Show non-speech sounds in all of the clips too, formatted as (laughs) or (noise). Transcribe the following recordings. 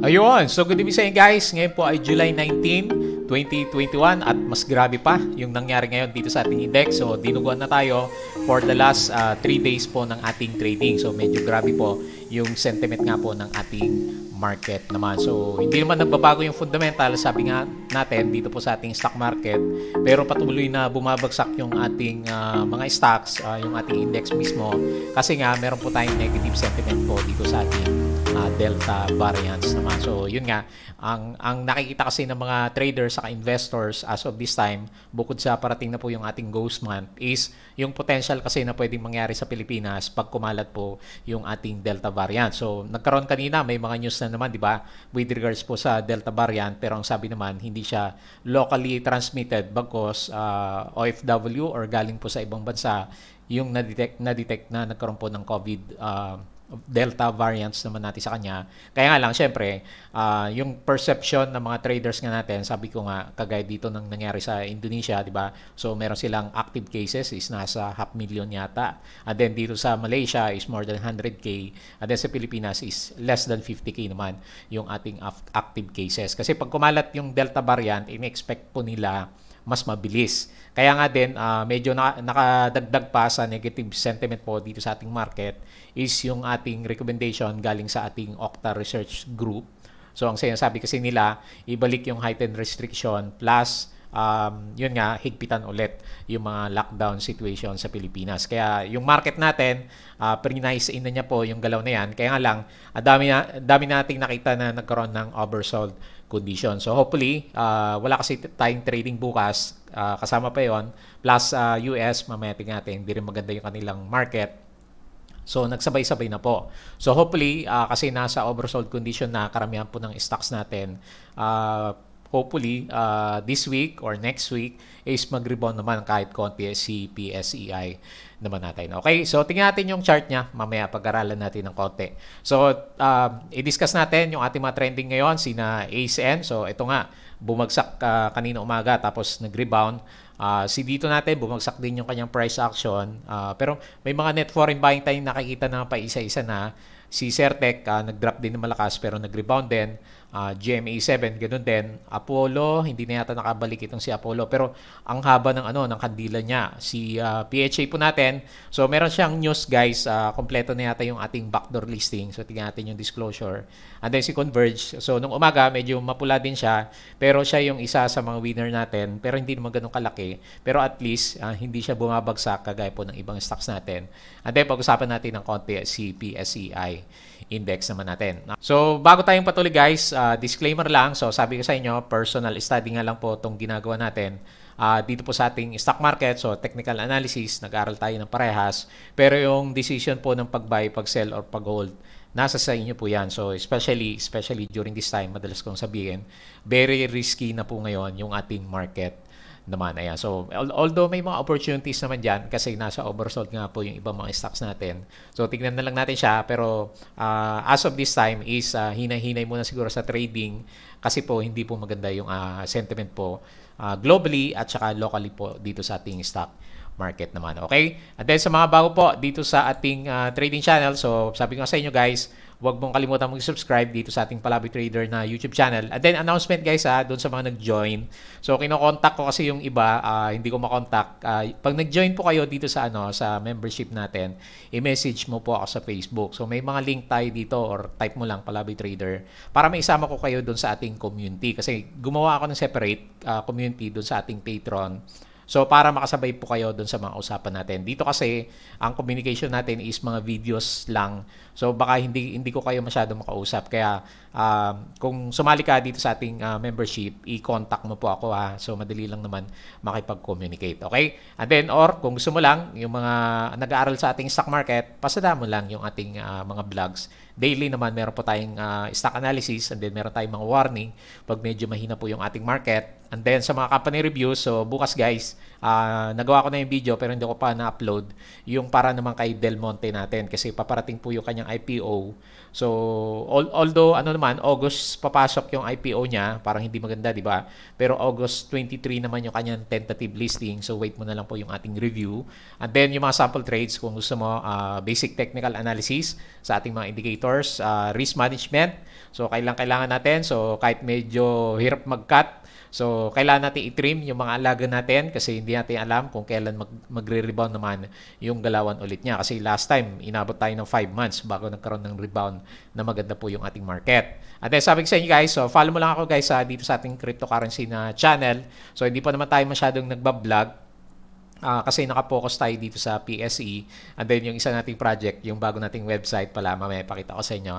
Ayun, so good evening sa inyo guys. Ngayon po ay July 19, 2021 at mas grabe pa yung nangyari ngayon dito sa ating index. So dinuguan na tayo for the last 3 uh, ah, days po ng ating trading. So medyo grabe po yung sentiment nga po ng ating market naman. So, hindi naman nagbabago yung fundamental, sabi nga natin dito po sa ating stock market, pero patuloy na bumabagsak yung ating uh, mga stocks, uh, yung ating index mismo, kasi nga meron po tayong negative sentiment po dito sa ating uh, delta variants naman. So, yun nga, ang, ang nakikita kasi ng mga traders at investors as of this time, bukod sa parating na po yung ating ghost month, is yung potential kasi na pwedeng mangyari sa Pilipinas pag kumalat po yung ating Delta variant. So, nagkaroon kanina, may mga news na naman, di ba, with regards po sa Delta variant, pero ang sabi naman, hindi siya locally transmitted bagkos uh, OFW or galing po sa ibang bansa yung na-detect na, -detect na nagkaroon po ng COVID uh, Delta variants naman natin sa kanya. Kaya nga lang, syempre, uh, yung perception ng mga traders nga natin, sabi ko nga, kagaya dito nang nangyari sa Indonesia, di ba? So, meron silang active cases is nasa half million yata. And then dito sa Malaysia is more than 100K. And then sa Pilipinas is less than 50K naman yung ating active cases. Kasi pag kumalat yung Delta variant, in-expect po nila mas mabilis. Kaya nga din, uh, medyo na, nakadagdag pa sa negative sentiment po dito sa ating market is yung ating recommendation galing sa ating Octa Research Group. So ang sinasabi kasi nila, ibalik yung heightened restriction plus um, yun nga, higpitan ulit yung mga lockdown situation sa Pilipinas. Kaya yung market natin, uh, ah, pre-nice in na niya po yung galaw na yan. Kaya nga lang, dami, na, dami nating nakita na nagkaroon ng oversold condition. So hopefully, uh, wala kasi tayong trading bukas, uh, kasama pa yon plus uh, US, mamaya natin, hindi rin maganda yung kanilang market. So nagsabay-sabay na po. So hopefully uh, kasi nasa oversold condition na karamihan po ng stocks natin, uh, hopefully uh, this week or next week is mag-rebound naman kahit konti eh, si e PSEI naman natin. Okay, so tingnan natin yung chart niya mamaya pag-aralan natin ng konti. So, uh, i-discuss natin yung ating mga trending ngayon, sina ASN. So, ito nga, bumagsak uh, kanina umaga tapos nag-rebound. Uh, si dito natin, bumagsak din yung kanyang price action. Uh, pero may mga net foreign buying tayong nakikita na pa isa-isa na. Si Certec uh, nag-drop din ng malakas pero nag-rebound din uh, ah, GMA7, ganun din. Apollo, hindi na yata nakabalik itong si Apollo. Pero ang haba ng ano ng kandila niya. Si uh, ah, PHA po natin. So meron siyang news guys. Uh, kompleto na yata yung ating backdoor listing. So tingnan natin yung disclosure. And then si Converge. So nung umaga, medyo mapula din siya. Pero siya yung isa sa mga winner natin. Pero hindi naman ganun kalaki. Pero at least, uh, hindi siya bumabagsak kagaya po ng ibang stocks natin. And then pag-usapan natin ng konti si PSEI index naman natin. So, bago tayong patuloy guys, uh, disclaimer lang. So, sabi ko sa inyo, personal study nga lang po itong ginagawa natin. Uh, dito po sa ating stock market, so technical analysis, nag-aral tayo ng parehas. Pero yung decision po ng pag-buy, pag-sell, or pag-hold, nasa sa inyo po yan. So especially, especially during this time, madalas kong sabihin, very risky na po ngayon yung ating market naman. Ayan. So, although may mga opportunities naman dyan kasi nasa oversold nga po yung ibang mga stocks natin. So, tignan na lang natin siya. Pero uh, as of this time is uh, hinahinay muna siguro sa trading kasi po hindi po maganda yung uh, sentiment po uh, globally at saka locally po dito sa ating stock market naman. Okay? At then sa mga bago po dito sa ating uh, trading channel, so sabi ko sa inyo guys, Huwag mong kalimutan mag-subscribe dito sa ating Palabi Trader na YouTube channel. And then, announcement guys ah, doon sa mga nag-join. So, kinokontak ko kasi yung iba, uh, hindi ko makontak. Uh, ah, pag nag-join po kayo dito sa ano sa membership natin, i-message mo po ako sa Facebook. So, may mga link tayo dito or type mo lang Palabi Trader para maisama ko kayo doon sa ating community. Kasi gumawa ako ng separate uh, community doon sa ating Patreon So para makasabay po kayo doon sa mga usapan natin. Dito kasi ang communication natin is mga videos lang. So baka hindi hindi ko kayo masyado makausap kaya uh, kung sumali ka dito sa ating uh, membership, i-contact mo po ako ha. So madali lang naman makipag-communicate. Okay? And then or kung gusto mo lang yung mga nag-aaral sa ating stock market, pasada lang yung ating uh, mga vlogs Daily naman, meron po tayong uh, stock analysis and then meron tayong mga warning pag medyo mahina po yung ating market. And then sa mga company reviews, so bukas guys, Uh, nagawa ko na yung video pero hindi ko pa na-upload yung para naman kay Del Monte natin kasi paparating po yung kanyang IPO. So, although ano naman, August papasok yung IPO niya, parang hindi maganda, di ba? Pero August 23 naman yung kanyang tentative listing. So, wait mo na lang po yung ating review. And then, yung mga sample trades, kung gusto mo, uh, basic technical analysis sa ating mga indicators, uh, risk management. So, kailangan-kailangan natin. So, kahit medyo hirap mag-cut, So, kailangan natin i-trim yung mga alaga natin kasi hindi natin alam kung kailan mag- magre-rebound naman yung galawan ulit niya. Kasi last time, inabot tayo ng 5 months bago nagkaroon ng rebound na maganda po yung ating market. At then, sabi ko sa inyo guys, so follow mo lang ako guys sa, dito sa ating cryptocurrency na channel. So, hindi pa naman tayo masyadong nagbablog uh, kasi nakapokus tayo dito sa PSE and then yung isa nating project, yung bago nating website pala, mamaya pakita ko sa inyo.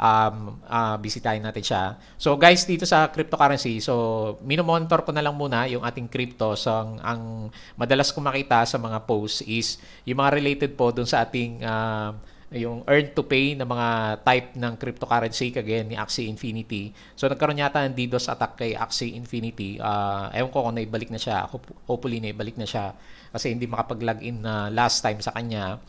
Um, uh, bisitahin natin siya. So guys, dito sa cryptocurrency, so minomonitor ko na lang muna yung ating crypto. So ang, ang madalas ko makita sa mga posts is yung mga related po dun sa ating uh, yung earn to pay na mga type ng cryptocurrency kagaya ni Axie Infinity. So nagkaroon yata ng DDoS attack kay Axie Infinity. Uh, ewan ko kung naibalik na siya. Hopefully naibalik na siya kasi hindi makapag-login na last time sa kanya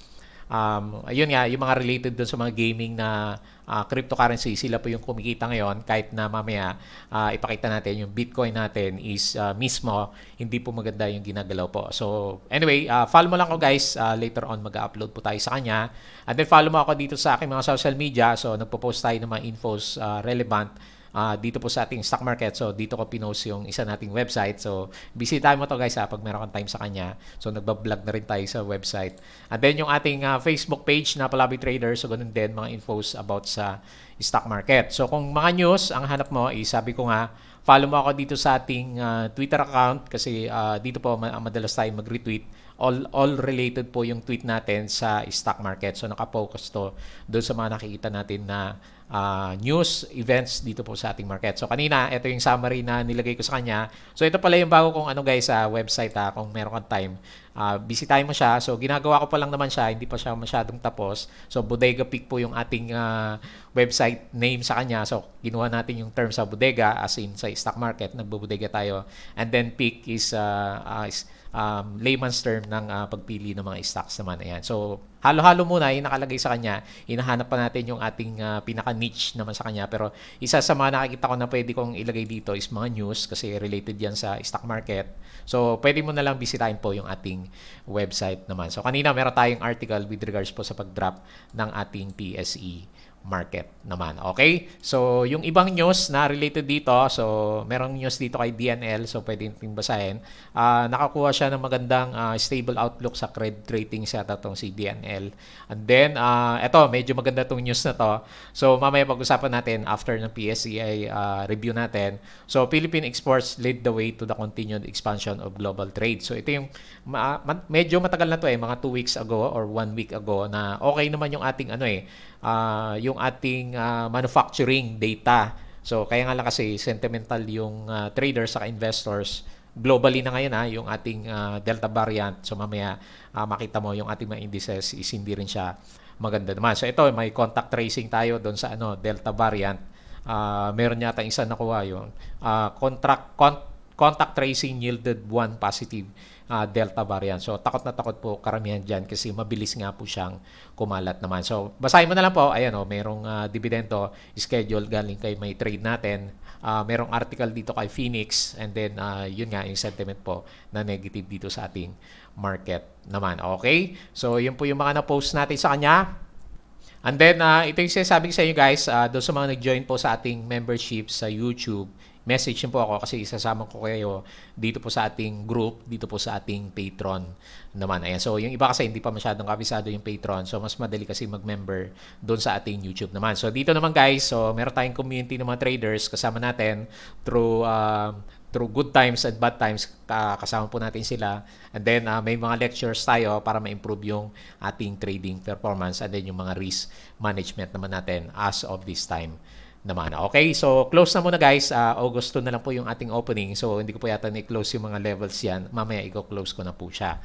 um, ayun nga, yung mga related dun sa mga gaming na uh, cryptocurrency, sila po yung kumikita ngayon kahit na mamaya uh, ipakita natin yung Bitcoin natin is uh, mismo hindi po maganda yung ginagalaw po. So anyway, uh, follow mo lang ako guys. Uh, later on mag-upload po tayo sa kanya. And then follow mo ako dito sa aking mga social media. So nagpo-post tayo ng mga infos uh, relevant uh, dito po sa ating stock market. So, dito ko pinost yung isa nating website. So, busy bisitahin mo to guys ha, pag meron kang time sa kanya. So, nagbablog na rin tayo sa website. And then, yung ating uh, Facebook page na Palabi Trader. So, ganun din mga infos about sa stock market. So, kung mga news, ang hanap mo, is eh, sabi ko nga, follow mo ako dito sa ating uh, Twitter account kasi uh, dito po madalas tayo mag-retweet all all related po yung tweet natin sa stock market. So naka-focus to doon sa mga nakikita natin na uh, news events dito po sa ating market. So kanina, ito yung summary na nilagay ko sa kanya. So ito pala yung bago kong ano guys sa uh, website ha, ah, kung meron kang time. Uh, ah, busy tayo mo siya. So ginagawa ko pa lang naman siya, hindi pa siya masyadong tapos. So Bodega Pick po yung ating uh, website name sa kanya. So ginawa natin yung term sa bodega as in sa stock market, nagbubodega tayo. And then Pick is, uh, uh, is um, layman's term ng uh, pagpili ng mga stocks naman. Ayan. So, halo-halo muna yung nakalagay sa kanya. Hinahanap pa natin yung ating uh, pinaka-niche naman sa kanya. Pero isa sa mga nakikita ko na pwede kong ilagay dito is mga news kasi related yan sa stock market. So, pwede mo na lang bisitahin po yung ating website naman. So, kanina meron tayong article with regards po sa pag-drop ng ating PSE market naman. Okay? So, yung ibang news na related dito, so merong news dito kay DNL, so pwede natin basahin. Uh, nakakuha siya ng magandang uh, stable outlook sa credit rating sa tatong si DNL. And then, uh, eto, medyo maganda tong news na to. So, mamaya pag-usapan natin after ng PSCI e uh, review natin. So, Philippine exports lead the way to the continued expansion of global trade. So, ito yung ma- ma- medyo matagal na to eh, mga 2 weeks ago or 1 week ago na okay naman yung ating ano eh, uh, yung ating uh, manufacturing data. So kaya nga lang kasi sentimental yung uh, traders sa investors globally na ngayon ha, yung ating uh, Delta variant. So mamaya uh, makita mo yung ating mga indices is hindi rin siya maganda naman. So ito may contact tracing tayo doon sa ano Delta variant. Uh, meron yata isang nakuha yung Uh, contract, con- contact tracing yielded one positive uh, Delta variant. So takot na takot po karamihan dyan kasi mabilis nga po siyang kumalat naman. So basahin mo na lang po, ayan o, oh, merong uh, ah, dividendo scheduled galing kay may trade natin. Uh, merong article dito kay Phoenix and then uh, yun nga yung sentiment po na negative dito sa ating market naman. Okay? So yun po yung mga na-post natin sa kanya. And then, uh, ito yung sinasabi sa inyo guys, uh, doon sa mga nag-join po sa ating membership sa YouTube, message niyo po ako kasi isasama ko kayo dito po sa ating group, dito po sa ating patron naman. Ayan. So yung iba kasi hindi pa masyadong kabisado yung patron. So mas madali kasi mag-member doon sa ating YouTube naman. So dito naman guys, so meron tayong community ng mga traders kasama natin through uh, through good times and bad times kasama po natin sila and then uh, may mga lectures tayo para ma-improve yung ating trading performance and then yung mga risk management naman natin as of this time naman. Okay, so close na muna guys. Uh, ah, August 2 na lang po yung ating opening. So hindi ko po yata ni-close yung mga levels yan. Mamaya i-close ko na po siya.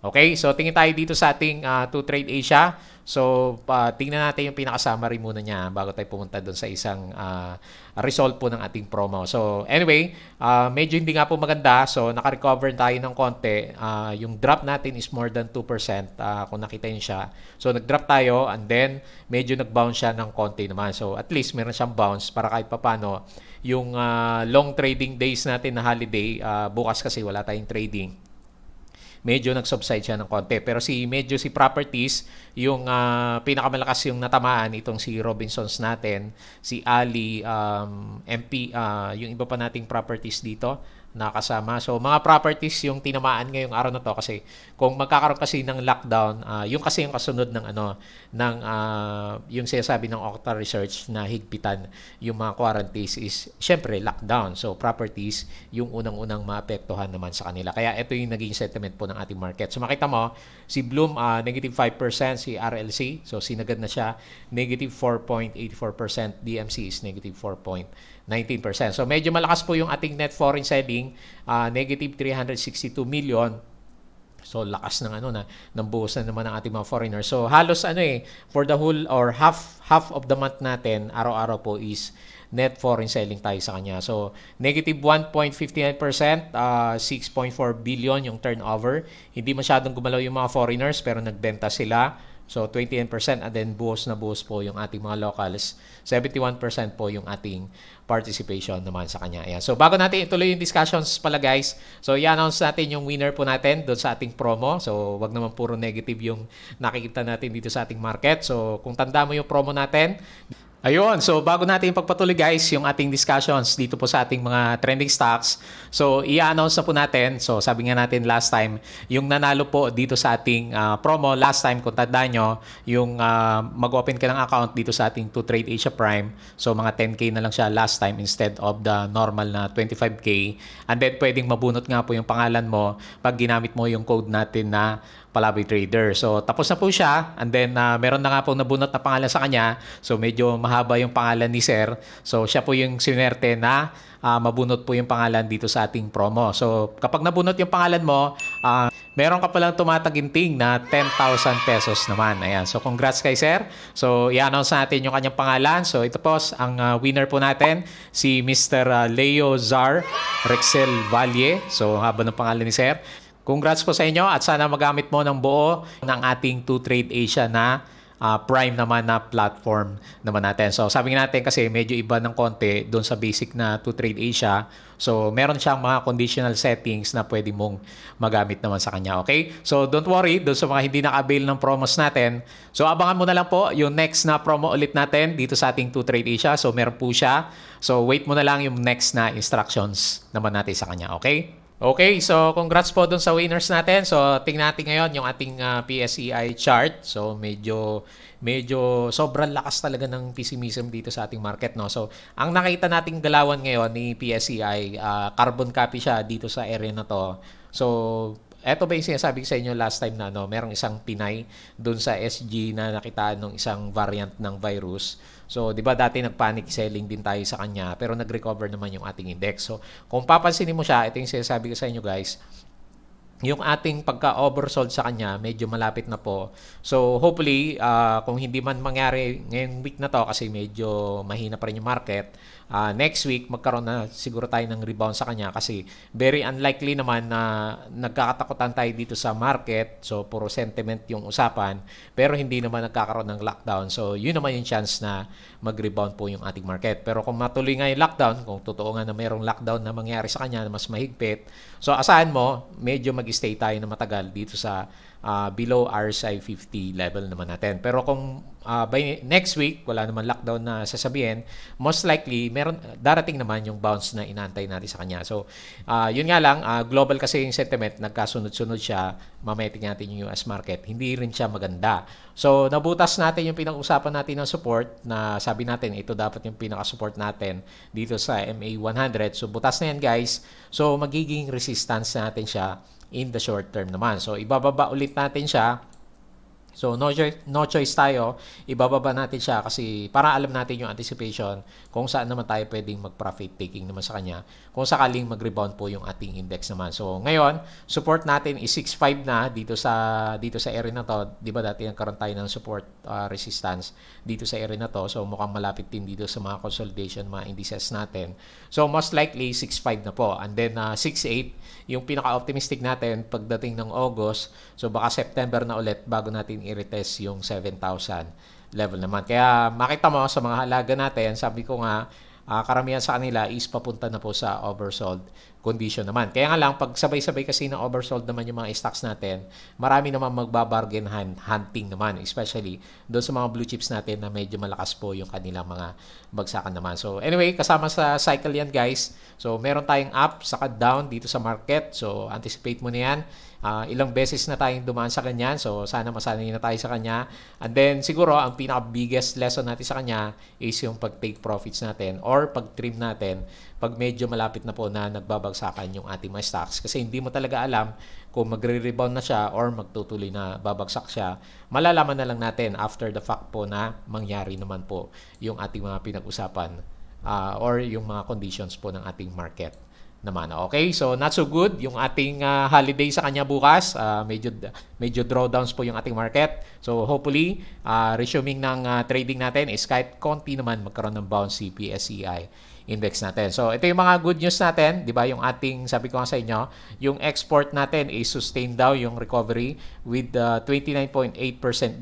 Okay, so tingin tayo dito sa ating uh, to trade Asia. So uh, tingnan natin yung pinaka-summary muna niya bago tayo pumunta doon sa isang uh, result po ng ating promo. So anyway, uh, medyo hindi nga po maganda. So naka-recover tayo ng konti. Uh, yung drop natin is more than 2% uh, kung nakita niyo siya. So nag-drop tayo and then medyo nag-bounce siya ng konti naman. So at least meron siyang bounce para kahit papano yung uh, long trading days natin na holiday, uh, bukas kasi wala tayong trading medyo nag-subside siya ng konti. Pero si medyo si properties, yung uh, pinakamalakas yung natamaan itong si Robinsons natin, si Ali, um, MP, uh, ah, yung iba pa nating properties dito nakasama. So mga properties yung tinamaan ngayong araw na to kasi kung magkakaroon kasi ng lockdown, uh, ah, yung kasi yung kasunod ng ano ng uh, yung sinasabi ng Octa Research na higpitan yung mga quarantines is syempre lockdown. So properties yung unang-unang maapektuhan naman sa kanila. Kaya ito yung naging sentiment po ng ating market. So makita mo si Bloom uh, negative 5% si RLC. So sinagad na siya negative 4.84%, DMC is negative 4. 19%. So medyo malakas po yung ating net foreign selling, uh, negative 362 million. So lakas ng ano na ng na naman ng ating mga foreigners. So halos ano eh for the whole or half half of the month natin araw-araw po is net foreign selling tayo sa kanya. So, negative 1.59%, uh, 6.4 billion yung turnover. Hindi masyadong gumalaw yung mga foreigners pero nagbenta sila So 28% and then buhos na buhos po yung ating mga locals. 71% po yung ating participation naman sa kanya. Ayan. So bago natin ituloy yung discussions pala guys, so i-announce natin yung winner po natin doon sa ating promo. So wag naman puro negative yung nakikita natin dito sa ating market. So kung tanda mo yung promo natin, Ayun, so bago natin pagpatuloy guys yung ating discussions dito po sa ating mga trending stocks. So i-announce na po natin. So sabi nga natin last time, yung nanalo po dito sa ating uh, promo last time kung tandaan nyo, yung uh, mag-open ka ng account dito sa ating 2Trade Asia Prime. So mga 10k na lang siya last time instead of the normal na 25k. And then pwedeng mabunot nga po yung pangalan mo pag ginamit mo yung code natin na Palabi Trader. So tapos na po siya and then uh, meron na nga po nabunot na pangalan sa kanya. So medyo mahaba yung pangalan ni Sir. So siya po yung sinerte na uh, mabunot po yung pangalan dito sa ating promo. So kapag nabunot yung pangalan mo, uh, meron ka palang tumataginting na 10,000 pesos naman. Ayan. So congrats kay Sir. So i-announce natin yung kanyang pangalan. So ito po ang uh, winner po natin si Mr. Leo Zar Rexel Valle. So haba ng pangalan ni Sir. Congrats po sa inyo at sana magamit mo ng buo ng ating 2Trade Asia na uh, prime naman na platform naman natin. So sabi natin kasi medyo iba ng konti doon sa basic na to trade Asia. So meron siyang mga conditional settings na pwede mong magamit naman sa kanya. Okay? So don't worry doon sa mga hindi naka-avail ng promos natin. So abangan mo na lang po yung next na promo ulit natin dito sa ating to trade Asia. So meron po siya. So wait mo na lang yung next na instructions naman natin sa kanya. Okay? Okay, so congrats po dun sa winners natin. So tingnan natin ngayon yung ating uh, ah, PSEI chart. So medyo medyo sobrang lakas talaga ng pessimism dito sa ating market no. So ang nakita nating galawan ngayon ni PSEI, uh, ah, carbon copy siya dito sa area na to. So eto ba yung sinasabi ko sa inyo last time na no, merong isang Pinay doon sa SG na nakitaan ng isang variant ng virus. So, di ba dati nagpanic selling din tayo sa kanya pero nag-recover naman yung ating index. So, kung papansinin mo siya, ito yung sinasabi ko sa inyo guys, yung ating pagka-oversold sa kanya, medyo malapit na po. So, hopefully, uh, kung hindi man mangyari ngayong week na to kasi medyo mahina pa rin yung market, uh, next week magkaroon na siguro tayo ng rebound sa kanya kasi very unlikely naman na nagkakatakutan tayo dito sa market so puro sentiment yung usapan pero hindi naman nagkakaroon ng lockdown so yun naman yung chance na mag-rebound po yung ating market pero kung matuloy nga yung lockdown kung totoo nga na mayroong lockdown na mangyari sa kanya na mas mahigpit so asahan mo medyo mag-stay tayo na matagal dito sa uh, below RSI 50 level naman natin. Pero kung uh, by next week, wala naman lockdown na sasabihin, most likely, meron, darating naman yung bounce na inaantay natin sa kanya. So, uh, yun nga lang, uh, global kasi yung sentiment, nagkasunod-sunod siya, mameting natin yung US market. Hindi rin siya maganda. So, nabutas natin yung pinag-usapan natin ng support na sabi natin, ito dapat yung pinaka-support natin dito sa MA100. So, butas na yan guys. So, magiging resistance natin siya in the short term naman. So, ibababa ulit natin siya So no choice, no choice tayo, ibababa natin siya kasi para alam natin yung anticipation kung saan naman tayo pwedeng mag-profit taking naman sa kanya kung sakaling mag-rebound po yung ating index naman. So ngayon, support natin is 65 na dito sa dito sa area na to, 'di ba dati nagkaroon tayo ng support uh, resistance dito sa area na to. So mukhang malapit din dito sa mga consolidation mga indices natin. So most likely 65 na po. And then uh, ah, 68 yung pinaka-optimistic natin pagdating ng August. So baka September na ulit bago natin natin i-retest yung 7,000 level naman. Kaya makita mo sa mga halaga natin, sabi ko nga, uh, karamihan sa kanila is papunta na po sa oversold condition naman. Kaya nga lang, pag sabay-sabay kasi na oversold naman yung mga stocks natin, marami naman magbabargain hunt, hunting naman, especially doon sa mga blue chips natin na medyo malakas po yung kanilang mga bagsakan naman. So anyway, kasama sa cycle yan guys. So meron tayong up, saka down dito sa market. So anticipate mo na yan. Uh, ilang beses na tayong dumaan sa kanya. So sana masanay na tayo sa kanya. And then siguro, ang pinaka-biggest lesson natin sa kanya is yung pag-take profits natin or pag-trim natin pag medyo malapit na po na nagbabagsakan yung ating mga stocks kasi hindi mo talaga alam kung magre-rebound na siya or magtutuloy na babagsak siya. Malalaman na lang natin after the fact po na mangyari naman po yung ating mga pinag-usapan uh, or yung mga conditions po ng ating market naman. Okay, so not so good yung ating uh, holiday sa kanya bukas. Uh, medyo medyo drawdowns po yung ating market. So hopefully, uh, resuming ng uh, trading natin is kahit konti naman magkaroon ng bounce si PSEI index natin. So, ito yung mga good news natin, di ba? Yung ating, sabi ko nga sa inyo, yung export natin is sustained daw yung recovery with uh, 29.8%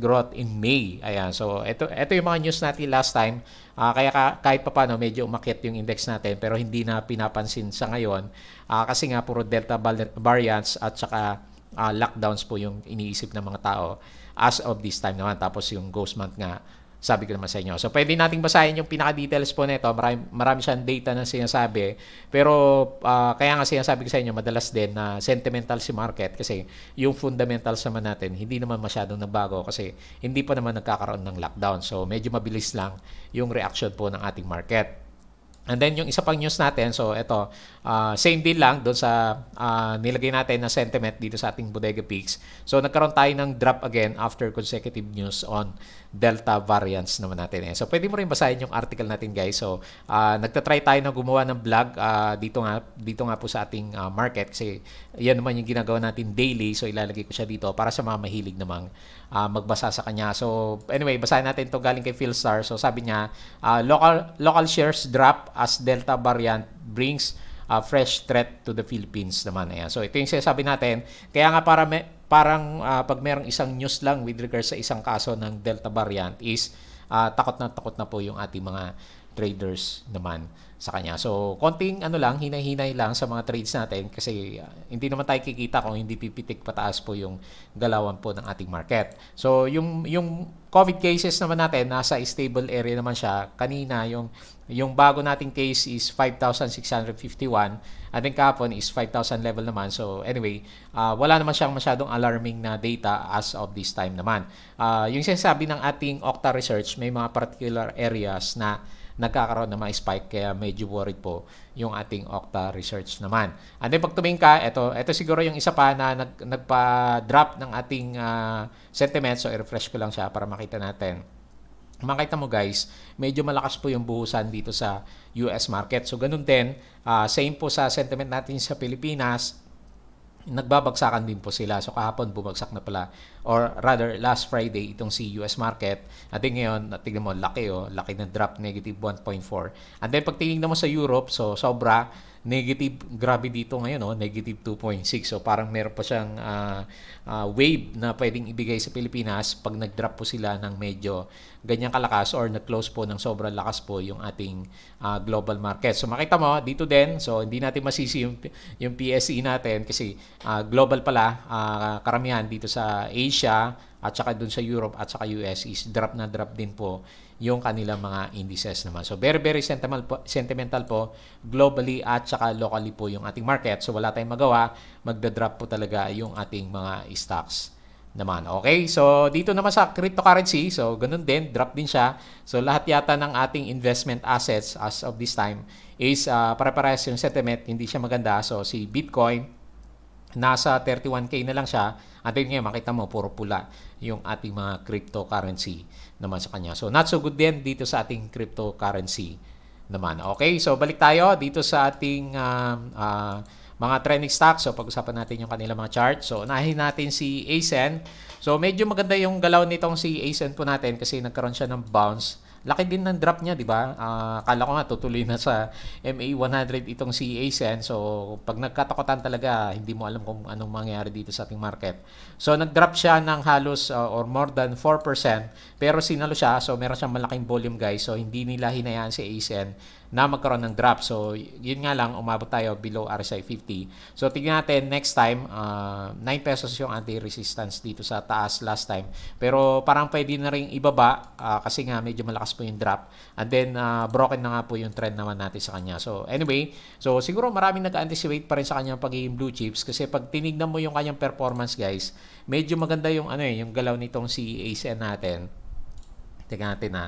growth in May. Ayan, so ito, ito yung mga news natin last time. Uh, kaya ka, kahit pa paano, medyo umakit yung index natin pero hindi na pinapansin sa ngayon uh, kasi nga puro delta variants at saka uh, lockdowns po yung iniisip ng mga tao as of this time naman. Tapos yung ghost month nga sabi ko naman sa inyo. So, pwede nating basahin yung pinaka-details po nito. Marami, marami siyang data na sinasabi. Pero, uh, kaya nga sinasabi ko sa inyo, madalas din na sentimental si market kasi yung fundamentals naman natin, hindi naman masyadong nabago kasi hindi pa naman nagkakaroon ng lockdown. So, medyo mabilis lang yung reaction po ng ating market. And then yung isa pang news natin, so ito, uh, ah, same deal lang doon sa uh, nilagay natin na sentiment dito sa ating Bodega Peaks. So nagkaroon tayo ng drop again after consecutive news on Delta variants naman natin. Eh. So pwede mo rin basahin yung article natin guys. So uh, nagtatry tayo na gumawa ng vlog uh, dito nga dito nga po sa ating uh, market kasi yan naman yung ginagawa natin daily. So ilalagay ko siya dito para sa mga mahilig namang uh, magbasa sa kanya. So anyway, basahin natin to galing kay Philstar. So sabi niya, uh, local local shares drop as Delta variant brings a fresh threat to the Philippines naman. Ayan. So ito yung sinasabi natin. Kaya nga para may, parang uh, pag merong isang news lang with regards sa isang kaso ng Delta variant is uh, takot na takot na po yung ating mga traders naman sa kanya. So, konting ano lang, hinay-hinay lang sa mga trades natin kasi uh, hindi naman tayo kikita kung hindi pipitik pataas po yung galawan po ng ating market. So, yung yung COVID cases naman natin, nasa stable area naman siya. Kanina, yung yung bago nating case is 5,651 and then kahapon is 5,000 level naman. So anyway, uh, wala naman siyang masyadong alarming na data as of this time naman. Uh, yung sinasabi ng ating Octa Research, may mga particular areas na nagkakaroon ng mga spike kaya medyo worried po yung ating Okta research naman. And then pag tumingin ka, ito, ito siguro yung isa pa na nag, nagpa-drop ng ating uh, ah, sentiment. So, i-refresh ko lang siya para makita natin. Makita mo guys, medyo malakas po yung buhusan dito sa US market. So, ganun din. Uh, same po sa sentiment natin sa Pilipinas nagbabagsakan din po sila. So kahapon bumagsak na pala or rather last Friday itong si US market at ngayon tingnan mo laki oh laki ng drop negative 1.4 and then pag tinignan mo sa Europe so sobra negative grabe dito ngayon oh negative 2.6 so parang meron pa siyang uh, uh, wave na pwedeng ibigay sa Pilipinas pag nag-drop po sila ng medyo ganyang kalakas or nag-close po ng sobrang lakas po yung ating uh, global market so makita mo dito din so hindi natin masisi yung, yung PSE natin kasi uh, global pala uh, karamihan dito sa Asia Asia at saka doon sa Europe at saka US is drop na drop din po yung kanilang mga indices naman. So very very sentimental po, sentimental po globally at saka locally po yung ating market. So wala tayong magawa, magda-drop po talaga yung ating mga stocks naman. Okay, so dito naman sa cryptocurrency, so ganun din, drop din siya. So lahat yata ng ating investment assets as of this time is uh, ah, para-parehas yung sentiment, hindi siya maganda. So si Bitcoin, nasa 31K na lang siya. At then ngayon, makita mo, puro pula yung ating mga cryptocurrency naman sa kanya. So, not so good din dito sa ating cryptocurrency naman. Okay, so balik tayo dito sa ating uh, uh, mga trending stocks. So, pag-usapan natin yung kanila mga chart. So, unahin natin si ASEN. So, medyo maganda yung galaw nitong si ASEN po natin kasi nagkaroon siya ng bounce Laki din ng drop niya, di ba? Uh, ah, kala ko nga tutuloy na sa MA100 itong si Asian. So, pag nagkatakotan talaga, hindi mo alam kung anong mangyayari dito sa ating market. So, nag-drop siya ng halos uh, or more than 4%. Pero sinalo siya. So, meron siyang malaking volume guys. So, hindi nila hinayaan si Asian na magkaroon ng drop. So, yun nga lang, umabot tayo below RSI 50. So, tignan natin next time, uh, ah, 9 pesos yung anti-resistance dito sa taas last time. Pero parang pwede na rin ibaba uh, kasi nga medyo malakas po yung drop. And then, uh, broken na nga po yung trend naman natin sa kanya. So, anyway, so siguro maraming nag-anticipate pa rin sa kanya pagiging blue chips kasi pag tinignan mo yung kanyang performance guys, medyo maganda yung ano eh, yung galaw nitong si natin. Tingnan natin ha.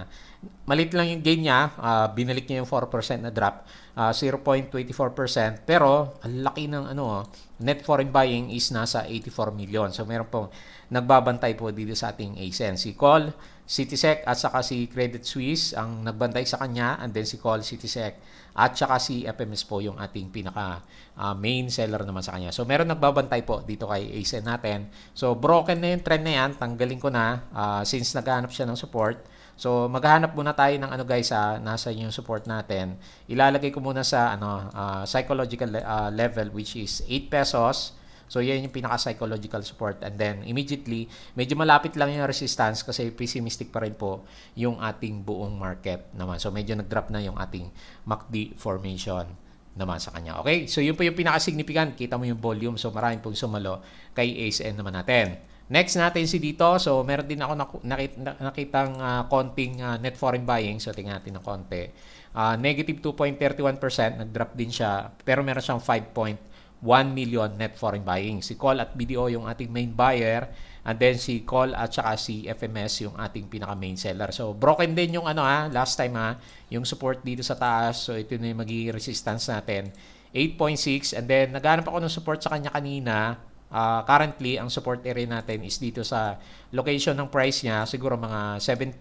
Malit lang yung gain niya, uh, binalik niya yung 4% na drop, uh, ah, 0.24%, pero ang laki ng ano, ah, net foreign buying is nasa 84 million. So meron pong nagbabantay po dito sa ating ASEN. Si Call, Citysec at saka si Credit Suisse ang nagbantay sa kanya and then si Call, Citysec at saka si FMS po yung ating pinaka uh, main seller naman sa kanya. So meron nagbabantay po dito kay ASIN natin. So broken na yung trend na yan. Tanggalin ko na uh, since naghahanap siya ng support. So maghahanap muna tayo ng ano guys sa ah, nasa yung support natin. Ilalagay ko muna sa ano uh, psychological le- uh, level which is 8 pesos So, yan yung pinaka-psychological support. And then, immediately, medyo malapit lang yung resistance kasi pessimistic pa rin po yung ating buong market naman. So, medyo nag-drop na yung ating MACD formation naman sa kanya. Okay? So, yun po yung pinaka-significant. Kita mo yung volume. So, maraming pong sumalo kay ASN naman natin. Next natin si dito. So, meron din ako nakit nakitang uh, konting uh, net foreign buying. So, tingnan natin ng konti. Uh, negative 2.31%. Nag-drop din siya. Pero meron siyang 5 point 1 million net foreign buying. Si Call at BDO yung ating main buyer and then si Call at saka si FMS yung ating pinaka main seller. So broken din yung ano ha, last time ha, yung support dito sa taas. So ito na yung magiging resistance natin. 8.6 and then naghanap ako ng support sa kanya kanina Uh, currently, ang support area natin is dito sa location ng price niya, siguro mga 7.8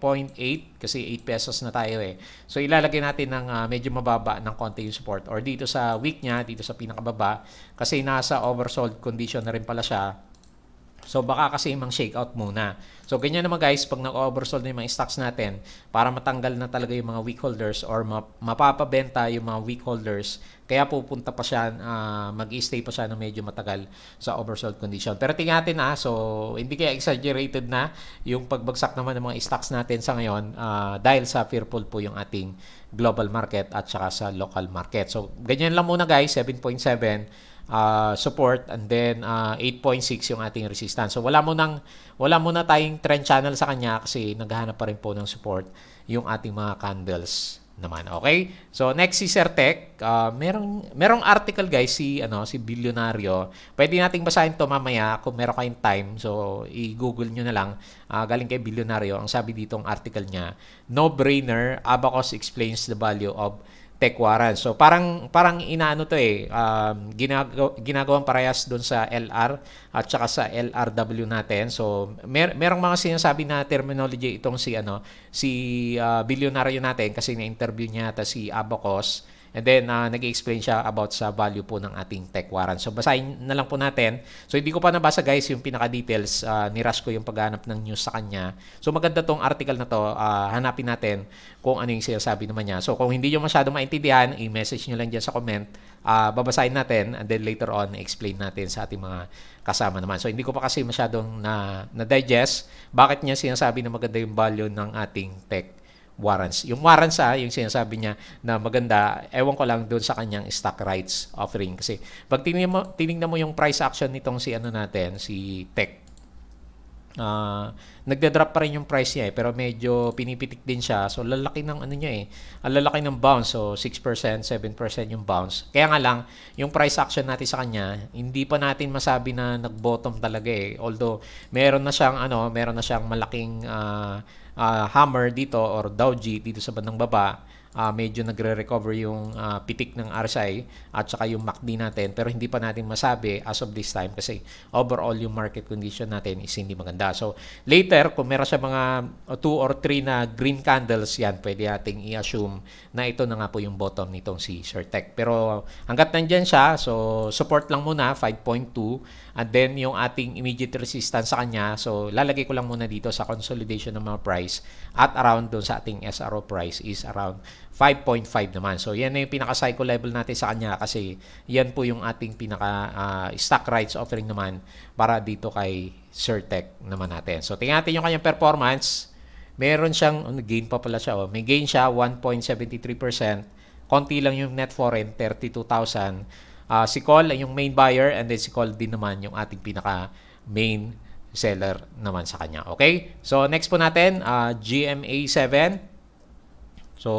kasi 8 pesos na tayo eh. So ilalagay natin ng uh, medyo mababa ng konti yung support or dito sa week niya, dito sa pinakababa kasi nasa oversold condition na rin pala siya So baka kasi mang shake out muna. So ganyan naman guys, pag nag-oversold na yung mga stocks natin, para matanggal na talaga yung mga weak holders or map mapapabenta yung mga weak holders, kaya pupunta pa siya, uh, ah, mag-stay pa siya na medyo matagal sa oversold condition. Pero tingnan natin ah, so hindi kaya exaggerated na yung pagbagsak naman ng mga stocks natin sa ngayon uh, dahil sa fearful po yung ating global market at saka sa local market. So ganyan lang muna guys, 7.7 uh, support and then uh, ah, 8.6 yung ating resistance. So wala mo nang wala mo na tayong trend channel sa kanya kasi naghahanap pa rin po ng support yung ating mga candles naman. Okay? So next si Sir Tech, uh, merong merong article guys si ano si Bilyonaryo. Pwede nating basahin to mamaya kung meron kayong time. So i-google niyo na lang. Uh, galing kay Bilyonaryo ang sabi dito ng article niya, no brainer Abacus explains the value of tech warrant. So parang parang inaano to eh um, ginagaw, ginagawang parehas doon sa LR at saka sa LRW natin. So mer merong mga sinasabi na terminology itong si ano si uh, bilyonaryo natin kasi na-interview niya ata si Abacos And then, uh, nag-explain siya about sa value po ng ating tech warrant. So, basahin na lang po natin. So, hindi ko pa nabasa guys yung pinaka-details. Uh, ah, niras ko yung paghanap ng news sa kanya. So, maganda tong article na to. Uh, hanapin natin kung ano yung sinasabi naman niya. So, kung hindi niyo masyado maintindihan, i-message niyo lang diyan sa comment. Uh, babasahin natin and then later on, explain natin sa ating mga kasama naman. So, hindi ko pa kasi masyadong na, na-digest bakit niya sinasabi na maganda yung value ng ating tech warrants. Yung warrants ah, yung sinasabi niya na maganda, ewan ko lang doon sa kanyang stock rights offering. Kasi pag tinignan mo, tinignan mo yung price action nitong si ano natin, si Tech, Uh, ah, nagde drop pa rin yung price niya eh, pero medyo pinipitik din siya. So lalaki ng ano niya eh, ang lalaki ng bounce. So 6%, 7% yung bounce. Kaya nga lang, yung price action natin sa kanya, hindi pa natin masabi na nag-bottom talaga eh. Although meron na siyang ano, meron na siyang malaking uh, uh, hammer dito or doji dito sa bandang baba, uh, medyo nagre-recover yung uh, pitik ng RSI at saka yung MACD natin pero hindi pa natin masabi as of this time kasi overall yung market condition natin is hindi maganda. So later kung meron sa mga 2 or 3 na green candles yan pwede nating i-assume na ito na nga po yung bottom nitong si Sir Tech. Pero hanggat nandyan siya so support lang muna 5.2 And then yung ating immediate resistance sa kanya, so lalagay ko lang muna dito sa consolidation ng mga price at around doon sa ating SRO price is around 5.5 naman. So yan na yung pinaka-cycle level natin sa kanya kasi yan po yung ating pinaka-stock ah, uh, rights offering naman para dito kay Certec naman natin. So tingnan natin yung kanyang performance. Meron siyang, oh, gain pa pala siya. Oh. May gain siya 1.73%. Konti lang yung net foreign, 32,000 Uh, si Call ay yung main buyer and then si Call din naman yung ating pinaka main seller naman sa kanya. Okay? So next po natin, uh, ah, GMA7. So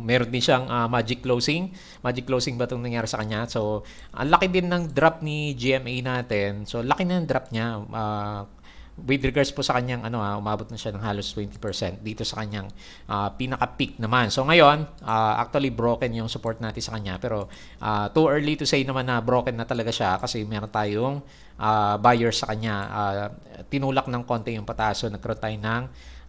meron din siyang uh, magic closing. Magic closing ba itong nangyari sa kanya? So ang laki din ng drop ni GMA natin. So laki na ng drop niya. Uh, with regards po sa kanyang ano ha, ah, umabot na siya ng halos 20% dito sa kanyang uh, pinaka-peak naman. So ngayon, uh, actually broken yung support natin sa kanya pero uh, too early to say naman na broken na talaga siya kasi meron tayong uh, buyer sa kanya. Uh, tinulak ng konti yung pataas so nagkaroon tayo ng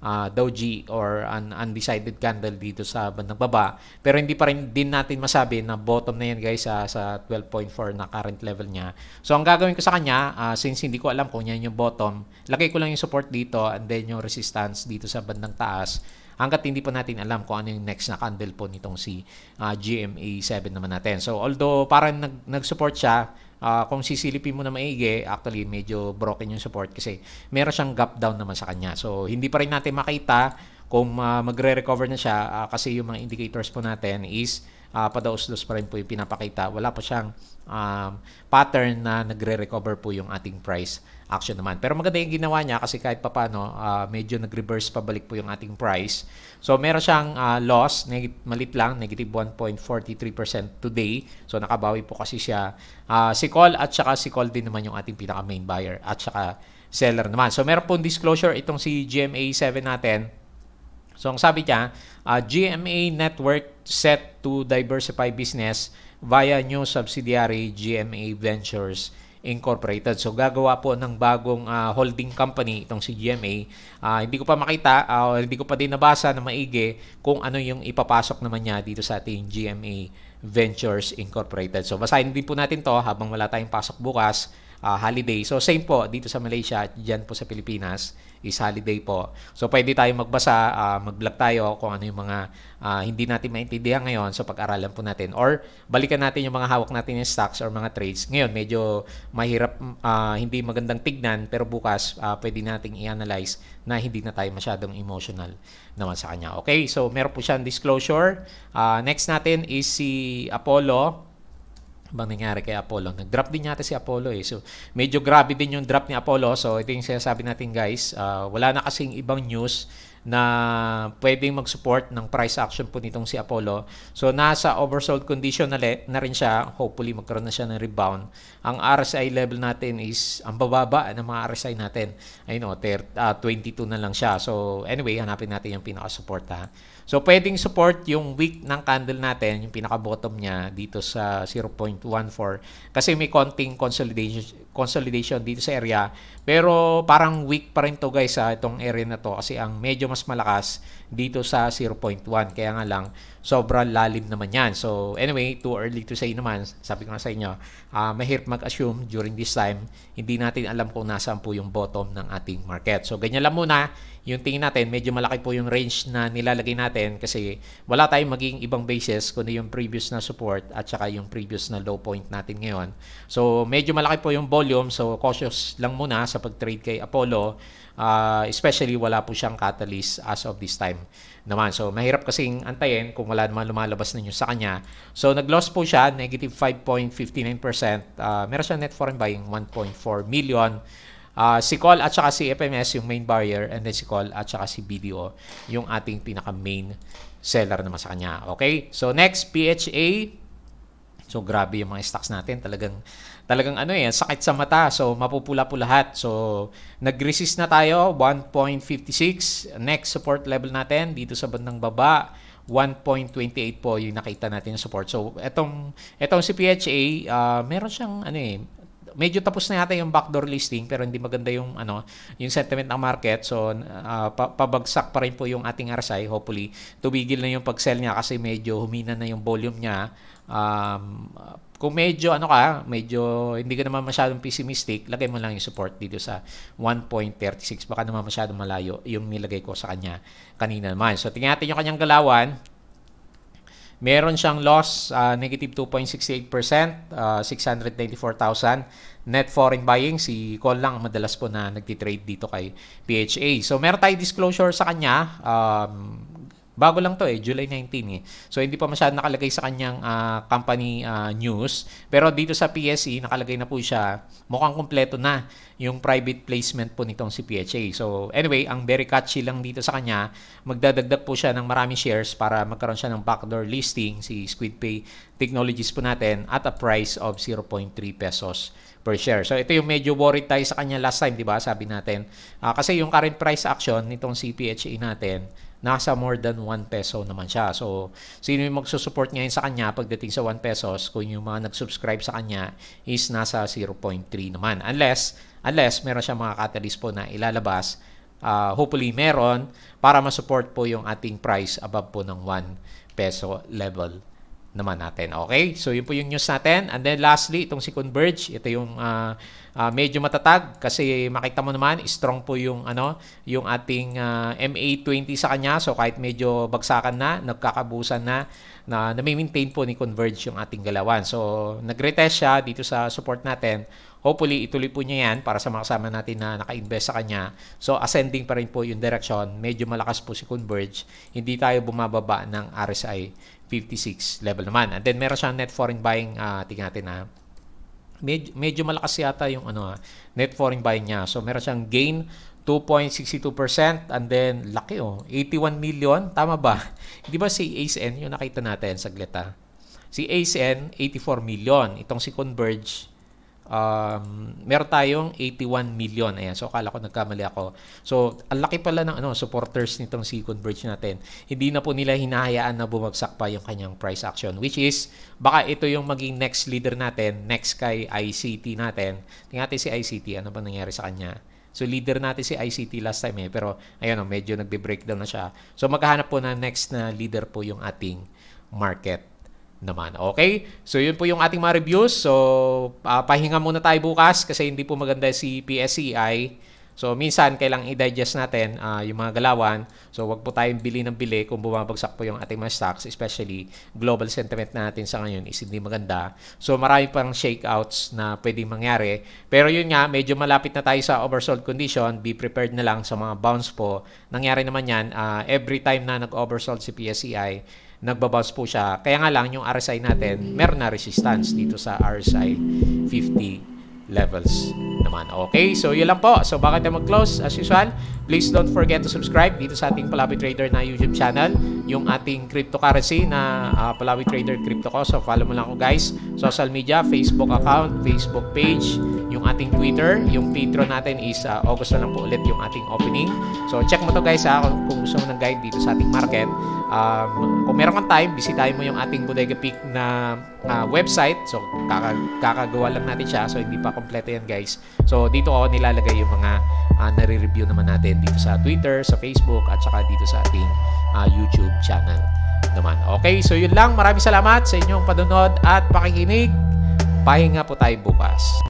uh, ah, doji or an undecided candle dito sa bandang baba. Pero hindi pa rin din natin masabi na bottom na yan guys uh, sa 12.4 na current level niya. So ang gagawin ko sa kanya, uh, since hindi ko alam kung yan yung bottom, lagay ko lang yung support dito and then yung resistance dito sa bandang taas hanggat hindi pa natin alam kung ano yung next na candle po nitong si uh, ah, GMA7 naman natin. So although parang nag, nag-support siya, uh, kung sisilipin mo na maigi, actually medyo broken yung support kasi meron siyang gap down naman sa kanya. So hindi pa rin natin makita kung uh, magre-recover na siya uh, kasi yung mga indicators po natin is uh, padaos-dos pa rin po yung pinapakita. Wala pa siyang um, pattern na nagre-recover po yung ating price action naman. Pero maganda yung ginawa niya kasi kahit pa papano, uh, medyo nag-reverse pabalik po yung ating price. So meron siyang uh, loss, neg- malit lang, negative 1.43% today. So nakabawi po kasi siya. Uh, si call at saka si call din naman yung ating pinaka main buyer at saka seller naman. So meron pong disclosure itong si GMA7 natin. So ang sabi niya, uh, GMA network set to diversify business via new subsidiary GMA Ventures Incorporated. So gagawa po ng bagong uh, holding company itong si GMA. Uh, ah, hindi ko pa makita, uh, hindi ko pa din nabasa na maigi kung ano yung ipapasok naman niya dito sa ating GMA Ventures Incorporated. So basahin din po natin to habang wala tayong pasok bukas uh, holiday. So same po dito sa Malaysia at dyan po sa Pilipinas is holiday po. So pwede tayo magbasa, uh, mag-vlog tayo kung ano yung mga uh, hindi natin maintindihan ngayon. So pag-aralan po natin or balikan natin yung mga hawak natin yung stocks or mga trades. Ngayon medyo mahirap, uh, hindi magandang tignan pero bukas uh, pwede nating i-analyze na hindi na tayo masyadong emotional naman sa kanya. Okay, so meron po siyang disclosure. Uh, next natin is si Apollo bang nangyari kay Apollo. Nag-drop din yata si Apollo eh. So, medyo grabe din yung drop ni Apollo. So, ito yung sinasabi natin guys. Uh, wala na kasing ibang news na pwedeng mag-support ng price action po nitong si Apollo. So nasa oversold condition na, na rin siya. Hopefully magkaroon na siya ng rebound. Ang RSI level natin is ang bababa ng mga RSI natin. Ayun o, uh, 22 na lang siya. So anyway, hanapin natin yung pinaka-support ha. So, pwedeng support yung wick ng candle natin, yung pinaka-bottom niya dito sa 0.14 kasi may konting consolidation consolidation dito sa area. Pero parang weak pa rin to guys sa ah, itong area na to kasi ang medyo mas malakas dito sa 0.1. Kaya nga lang sobrang lalim naman yan. So anyway, too early to say naman. Sabi ko na sa inyo, uh, mahirap mag-assume during this time. Hindi natin alam kung nasaan po yung bottom ng ating market. So ganyan lang muna yung tingin natin. Medyo malaki po yung range na nilalagay natin kasi wala tayong maging ibang basis kundi yung previous na support at saka yung previous na low point natin ngayon. So medyo malaki po yung volume petroleum, so cautious lang muna sa pag-trade kay Apollo. Uh, especially wala po siyang catalyst as of this time naman. So mahirap kasing antayin kung wala naman lumalabas ninyo sa kanya. So nag-loss po siya, negative 5.59%. Uh, ah, meron siya net foreign buying 1.4 million. Uh, si Call at saka si FMS yung main buyer and then si Call at saka si BDO yung ating pinaka-main seller naman sa kanya. Okay? So next, PHA. So grabe yung mga stocks natin. Talagang talagang ano eh, sakit sa mata. So, mapupula-pula lahat. So, nag-resist na tayo, 1.56. Next support level natin, dito sa bandang baba, 1.28 po yung nakita natin yung support. So, etong, etong si PHA, uh, ah, meron siyang ano eh, medyo tapos na yata yung backdoor listing pero hindi maganda yung ano yung sentiment ng market so uh, pabagsak pa rin po yung ating RSI hopefully tumigil na yung pag-sell niya kasi medyo humina na yung volume niya um, kung medyo ano ka, medyo hindi ka naman masyadong pessimistic, lagay mo lang yung support dito sa 1.36. Baka naman masyadong malayo yung nilagay ko sa kanya kanina naman. So tingnan natin yung kanyang galawan. Meron siyang loss, uh, negative 2.68%, uh, 694,000. Net foreign buying, si Cole lang madalas po na nagtitrade dito kay PHA. So meron tayong disclosure sa kanya. Um, Bago lang to eh, July 19 eh. So hindi pa masyadong nakalagay sa kanyang uh, company uh, news. Pero dito sa PSE, nakalagay na po siya. Mukhang kumpleto na yung private placement po nitong si PHA. So anyway, ang very catchy lang dito sa kanya, magdadagdag po siya ng maraming shares para magkaroon siya ng backdoor listing si SquidPay Technologies po natin at a price of 0.3 pesos per share. So ito yung medyo worried tayo sa kanya last time, 'di ba? Sabi natin. Uh, kasi yung current price action nitong CPHA natin nasa more than 1 peso naman siya. So, sino yung magsusupport ngayon sa kanya pagdating sa 1 pesos, kung yung mga nag-subscribe sa kanya is nasa 0.3 naman. Unless, unless meron siya mga catalyst po na ilalabas, uh, hopefully meron, para masupport po yung ating price above po ng 1 peso level naman natin. Okay? So, yun po yung news natin. And then lastly, itong si Converge, ito yung uh, uh, medyo matatag kasi makita mo naman, strong po yung ano, yung ating uh, ah, MA20 sa kanya. So, kahit medyo bagsakan na, nagkakabusan na, na nami-maintain po ni Converge yung ating galawan. So, nag-retest siya dito sa support natin. Hopefully, ituloy po niya yan para sa mga kasama natin na naka-invest sa kanya. So, ascending pa rin po yung direction. Medyo malakas po si Converge. Hindi tayo bumababa ng RSI 56 level naman. And then meron siyang net foreign buying uh, tingnan natin na ah. medyo, medyo malakas yata yung ano ah, net foreign buying niya. So meron siyang gain 2.62% and then laki oh, 81 million, tama ba? Hindi (laughs) ba si ASN yung nakita natin sa ah? Si ASN 84 million, itong si Converge um, meron tayong 81 million. Ayan, so akala ko nagkamali ako. So, ang laki pala ng ano, supporters nitong si Converge natin. Hindi na po nila hinahayaan na bumagsak pa yung kanyang price action which is baka ito yung maging next leader natin, next kay ICT natin. Tingnan natin si ICT, ano ba nangyari sa kanya? So leader natin si ICT last time eh, pero ayun oh, medyo nagbe-breakdown na siya. So maghahanap po na next na leader po yung ating market naman. Okay? So, yun po yung ating mga reviews. So, uh, pahinga muna tayo bukas kasi hindi po maganda si PSEI. So, minsan, kailang i-digest natin uh, yung mga galawan. So, wag po tayong bili ng bili kung bumabagsak po yung ating mga stocks, especially global sentiment natin sa ngayon is hindi maganda. So, marami pang shakeouts na pwedeng mangyari. Pero yun nga, medyo malapit na tayo sa oversold condition. Be prepared na lang sa mga bounce po. Nangyari naman yan, uh, every time na nag-oversold si PSEI, nagbabounce po siya. Kaya nga lang, yung RSI natin, meron na resistance dito sa RSI 50 levels naman. Okay, so yun lang po. So bakit tayo mag-close? As usual, please don't forget to subscribe dito sa ating Palawi Trader na YouTube channel. Yung ating cryptocurrency na uh, ah, Palawi Trader Crypto ko. So follow mo lang ako guys. Social media, Facebook account, Facebook page, yung ating Twitter. Yung Patreon natin is uh, August na lang po ulit yung ating opening. So check mo to guys ha, kung gusto mo ng guide dito sa ating market um, kung meron kang time, bisitahin mo yung ating Bodega Peak na uh, website. So, kaka- kakagawa lang natin siya. So, hindi pa kompleto yan, guys. So, dito ako nilalagay yung mga uh, nare-review naman natin dito sa Twitter, sa Facebook, at saka dito sa ating uh, YouTube channel naman. Okay, so yun lang. Maraming salamat sa inyong panunod at pakikinig. Pahinga po tayo bukas.